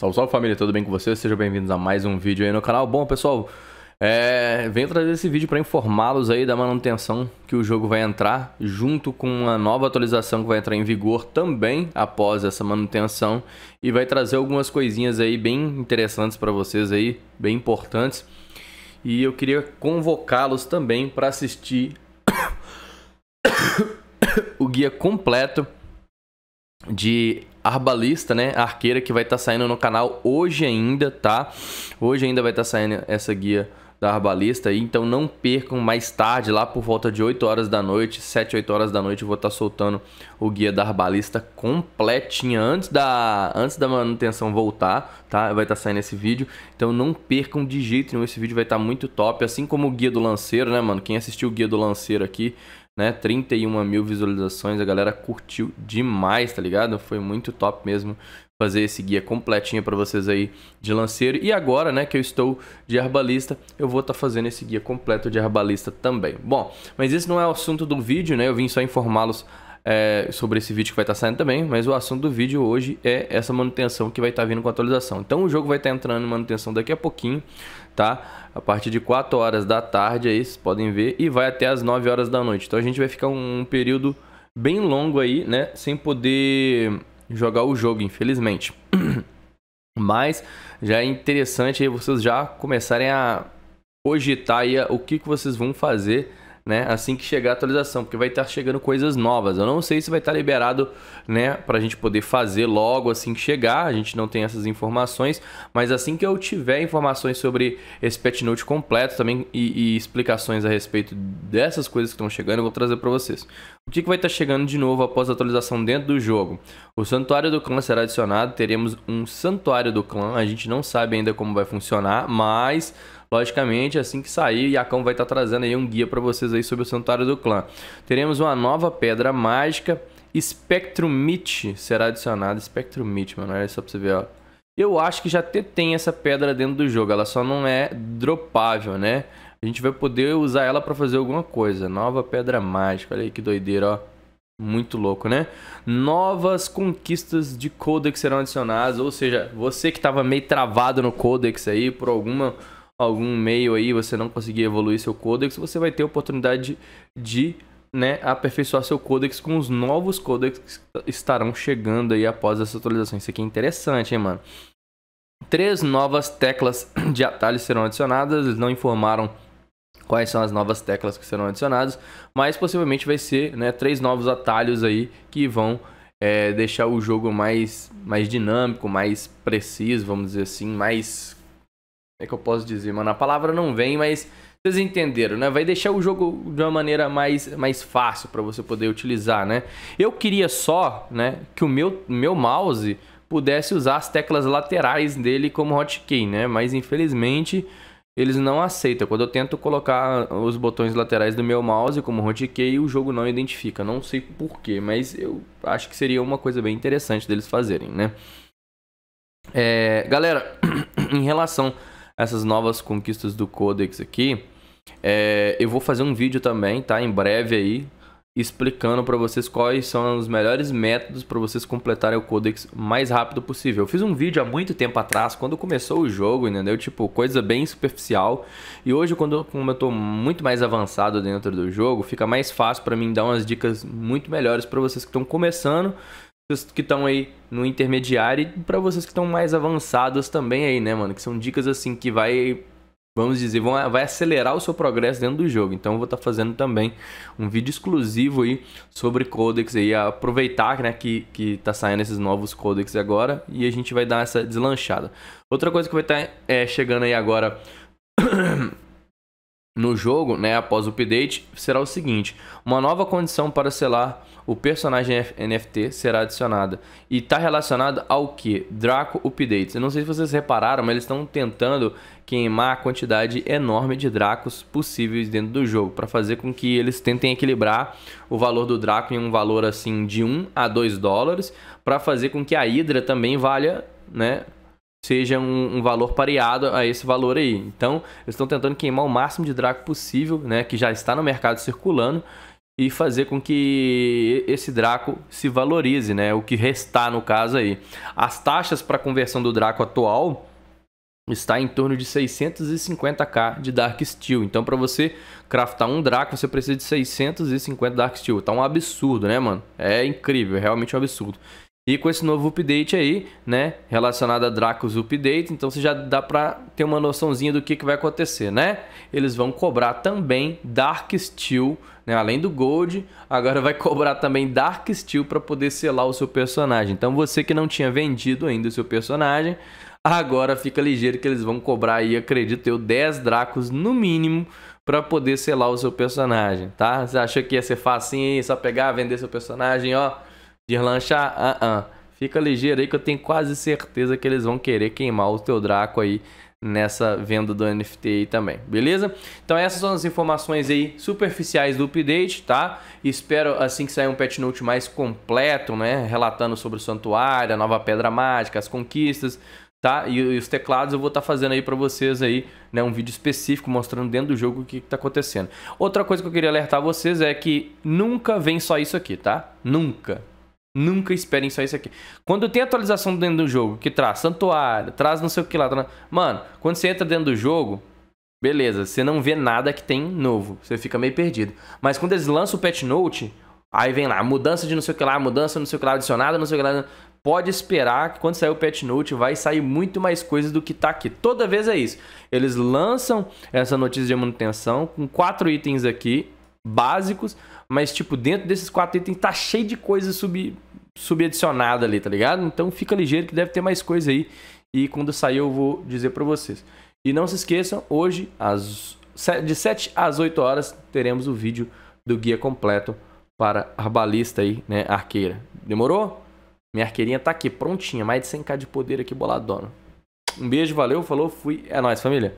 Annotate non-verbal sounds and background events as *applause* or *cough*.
Salve, salve família, tudo bem com vocês? Sejam bem-vindos a mais um vídeo aí no canal. Bom, pessoal, é... venho trazer esse vídeo para informá-los aí da manutenção que o jogo vai entrar, junto com uma nova atualização que vai entrar em vigor também após essa manutenção e vai trazer algumas coisinhas aí bem interessantes para vocês aí, bem importantes. E eu queria convocá-los também para assistir *coughs* o guia completo de Arbalista, né? arqueira que vai estar tá saindo no canal hoje ainda, tá? Hoje ainda vai estar tá saindo essa guia da Arbalista aí, então não percam mais tarde, lá por volta de 8 horas da noite, 7, 8 horas da noite, eu vou estar tá soltando o guia da Arbalista completinha antes da, antes da manutenção voltar, tá? Vai estar tá saindo esse vídeo, então não percam de jeito nenhum, esse vídeo vai estar tá muito top, assim como o guia do lanceiro, né, mano? Quem assistiu o guia do lanceiro aqui, né? 31 mil visualizações, a galera curtiu demais, tá ligado? Foi muito top mesmo fazer esse guia completinho para vocês aí de lanceiro. E agora, né, que eu estou de herbalista, eu vou estar tá fazendo esse guia completo de herbalista também. Bom, mas esse não é o assunto do vídeo, né? Eu vim só informá-los é, sobre esse vídeo que vai estar tá saindo também, mas o assunto do vídeo hoje é essa manutenção que vai estar tá vindo com a atualização. Então o jogo vai estar tá entrando em manutenção daqui a pouquinho, tá? A partir de 4 horas da tarde, aí é vocês podem ver, e vai até as 9 horas da noite. Então a gente vai ficar um, período bem longo aí, né? Sem poder jogar o jogo, infelizmente. *clears throat* Mas já é interessante aí vocês já começarem a cogitar aí o que, que vocês vão fazer né, assim que chegar a atualização, porque vai estar tá chegando coisas novas. Eu não sei se vai estar tá liberado, né, para a gente poder fazer logo assim que chegar. A gente não tem essas informações, mas assim que eu tiver informações sobre esse Pet Note completo também e, e explicações a respeito dessas coisas que estão chegando, eu vou trazer para vocês. O que, que vai estar tá chegando de novo após a atualização dentro do jogo? O Santuário do Clã será adicionado. Teremos um Santuário do Clã. A gente não sabe ainda como vai funcionar, mas Logicamente, assim que sair, Iacão vai estar trazendo aí um guia para vocês aí sobre o Santuário do Clã. Teremos uma nova pedra mágica, Spectrumite será adicionada. Spectrumite, mano, olha só para você ver, ó. Eu acho que já até tem essa pedra dentro do jogo, ela só não é dropável, né? A gente vai poder usar ela para fazer alguma coisa. Nova pedra mágica, olha aí que doideira, ó. Muito louco, né? Novas conquistas de Codex serão adicionadas, ou seja, você que estava meio travado no Codex aí por alguma algum meio aí você não conseguir evoluir seu codex, você vai ter a oportunidade de né, aperfeiçoar seu codex com os novos codex que estarão chegando aí após essa atualização. Isso aqui é interessante, hein, mano? Três novas teclas *clears throat* de atalho serão adicionadas, eles não informaram quais são as novas teclas que serão adicionadas, mas possivelmente vai ser né, três novos atalhos aí que vão é, deixar o jogo mais, mais dinâmico, mais preciso, vamos dizer assim, mais é que eu posso dizer, mano? A palavra não vem, mas vocês entenderam, né? Vai deixar o jogo de uma maneira mais, mais fácil para você poder utilizar, né? Eu queria só, né, que o meu, meu mouse pudesse usar as teclas laterais dele como hotkey, né? Mas infelizmente eles não aceitam. Quando eu tento colocar os botões laterais do meu mouse como hotkey, o jogo não identifica. Não sei porquê, mas eu acho que seria uma coisa bem interessante deles fazerem, né? É, galera, *clears throat* em relação essas novas conquistas do Codex aqui. É, eu vou fazer um vídeo também, tá? Em breve aí, explicando para vocês quais são os melhores métodos para vocês completarem o Codex mais rápido possível. Eu fiz um vídeo há muito tempo atrás, quando começou o jogo, entendeu? Tipo, coisa bem superficial. E hoje, quando como eu tô muito mais avançado dentro do jogo, fica mais fácil para mim dar umas dicas muito melhores para vocês que estão começando que estão aí no intermediário e para vocês que estão mais avançadas também aí, né, mano? Que são dicas assim que vai, vamos dizer, vão, vai acelerar o seu progresso dentro do jogo. Então eu vou estar tá fazendo também um vídeo exclusivo aí sobre codex aí, aproveitar, né, que, que tá saindo esses novos codex agora e a gente vai dar essa deslanchada. Outra coisa que vai estar tá, é, chegando aí agora *clears throat* no jogo, né, após o update, será o seguinte: uma nova condição para selar o personagem NFT será adicionada e está relacionada ao que? Draco updates. Eu não sei se vocês repararam, mas eles estão tentando queimar a quantidade enorme de Dracos possíveis dentro do jogo para fazer com que eles tentem equilibrar o valor do Draco em um valor assim de 1 a 2 dólares, para fazer com que a Hydra também valha, né, seja um, um, valor pareado a esse valor aí. Então, eles estão tentando queimar o máximo de Draco possível, né, que já está no mercado circulando, e fazer com que esse Draco se valorize, né, o que restar no caso aí. As taxas para conversão do Draco atual está em torno de 650k de Dark Steel. Então, para você craftar um Draco, você precisa de 650 Dark Steel. Tá um absurdo, né, mano? É incrível, é realmente um absurdo. E com esse novo update aí, né, relacionado a Dracos Update, então você já dá para ter uma noçãozinha do que, que vai acontecer, né? Eles vão cobrar também Dark Steel, né? Além do Gold, agora vai *laughs* cobrar também Dark Steel para poder selar o seu personagem. Então você que não tinha vendido ainda o seu personagem, agora fica ligeiro que eles vão cobrar aí, acredito eu, 10 Dracos no mínimo para poder selar o seu personagem, tá? Você achou que ia ser facinho aí, só pegar, vender seu personagem, ó? Deslanchar, ah, uh, uh Fica ligeiro aí que eu tenho quase certeza que eles vão querer queimar o teu Draco aí nessa venda do NFT aí também, beleza? Então essas são as informações aí superficiais do update, tá? Espero assim que sair um patch note mais completo, né? Relatando sobre o santuário, a nova pedra mágica, as conquistas, tá? E, e os teclados eu vou estar tá fazendo aí para vocês aí, né? Um vídeo específico mostrando dentro do jogo o que, está acontecendo. Outra coisa que eu queria alertar vocês é que nunca vem só isso aqui, tá? Nunca. Nunca esperem só isso aqui. Quando tem atualização dentro do jogo, que traz santuário, traz não sei o que lá. Mano, quando você entra dentro do jogo, beleza, você não vê nada que tem novo. Você fica meio perdido. Mas quando eles lançam o patch note, aí vem lá, mudança de não sei o que lá, mudança não sei o que lá, adicionada, não sei o que lá. Pode esperar que quando sair o patch note vai sair muito mais coisas do que tá aqui. Toda vez é isso. Eles lançam essa notícia de manutenção com quatro itens aqui básicos, mas, tipo, dentro desses quatro itens tá cheio de coisa sub, subadicionada ali, tá ligado? Então fica ligeiro que deve ter mais coisa aí. E quando sair eu vou dizer para vocês. E não se esqueçam, hoje, às, de 7 às 8 horas, teremos o vídeo do guia completo para arbalista aí, né, arqueira. Demorou? Minha arqueirinha tá aqui, prontinha, mais de 100k de poder aqui boladona. Um beijo, valeu, falou, fui. É nóis, família.